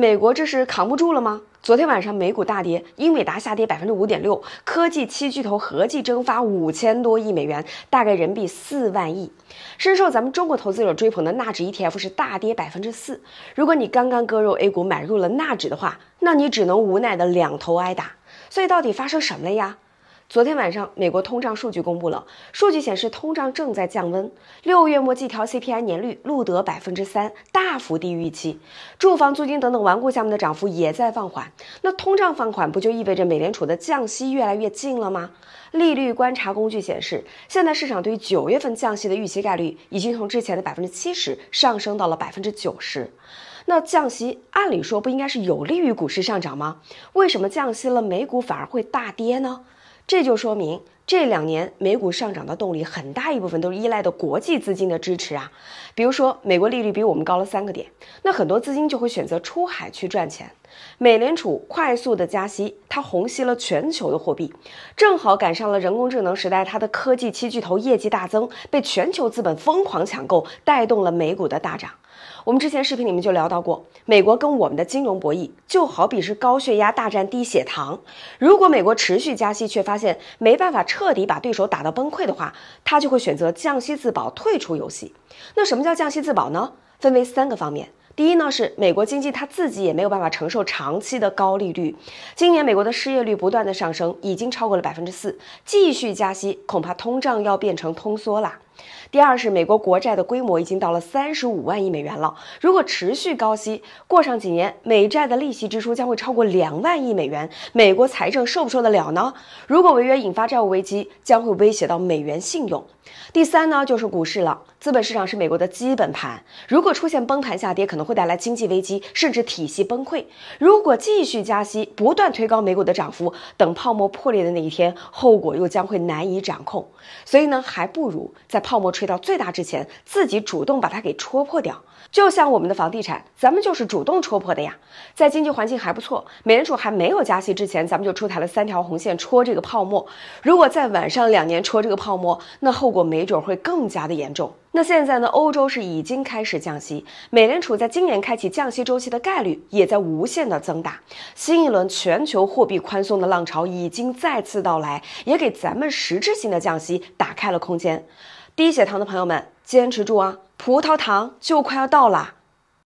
美国这是扛不住了吗？昨天晚上美股大跌，英伟达下跌百分之五点六，科技七巨头合计蒸发五千多亿美元，大概人民币四万亿。深受咱们中国投资者追捧的纳指 ETF 是大跌百分之四。如果你刚刚割肉 A 股买入了纳指的话，那你只能无奈的两头挨打。所以到底发生什么了呀？昨天晚上，美国通胀数据公布了，数据显示通胀正在降温。六月末季调 CPI 年率录得百分之三，大幅低于预期。住房租金等等顽固项目的涨幅也在放缓。那通胀放缓不就意味着美联储的降息越来越近了吗？利率观察工具显示，现在市场对于九月份降息的预期概率已经从之前的百分之七十上升到了百分之九十。那降息按理说不应该是有利于股市上涨吗？为什么降息了美股反而会大跌呢？这就说明，这两年美股上涨的动力很大一部分都是依赖的国际资金的支持啊。比如说，美国利率比我们高了三个点，那很多资金就会选择出海去赚钱。美联储快速的加息，它虹吸了全球的货币，正好赶上了人工智能时代，它的科技七巨头业绩大增，被全球资本疯狂抢购，带动了美股的大涨。我们之前视频里面就聊到过，美国跟我们的金融博弈，就好比是高血压大战低血糖。如果美国持续加息，却发现没办法彻底把对手打到崩溃的话，它就会选择降息自保，退出游戏。那什么叫降息自保呢？分为三个方面。第一呢，是美国经济它自己也没有办法承受长期的高利率。今年美国的失业率不断的上升，已经超过了百分之四。继续加息，恐怕通胀要变成通缩啦。第二是美国国债的规模已经到了三十五万亿美元了，如果持续高息，过上几年，美债的利息支出将会超过两万亿美元，美国财政受不受得了呢？如果违约引发债务危机，将会威胁到美元信用。第三呢，就是股市了，资本市场是美国的基本盘，如果出现崩盘下跌，可能会带来经济危机，甚至体系崩溃。如果继续加息，不断推高美股的涨幅，等泡沫破裂的那一天，后果又将会难以掌控。所以呢，还不如在泡沫吹到最大之前，自己主动把它给戳破掉。就像我们的房地产，咱们就是主动戳破的呀。在经济环境还不错，美联储还没有加息之前，咱们就出台了三条红线戳这个泡沫。如果在晚上两年戳这个泡沫，那后果没准会更加的严重。那现在呢？欧洲是已经开始降息，美联储在今年开启降息周期的概率也在无限的增大。新一轮全球货币宽松的浪潮已经再次到来，也给咱们实质性的降息打开了空间。低血糖的朋友们，坚持住啊！葡萄糖就快要到了。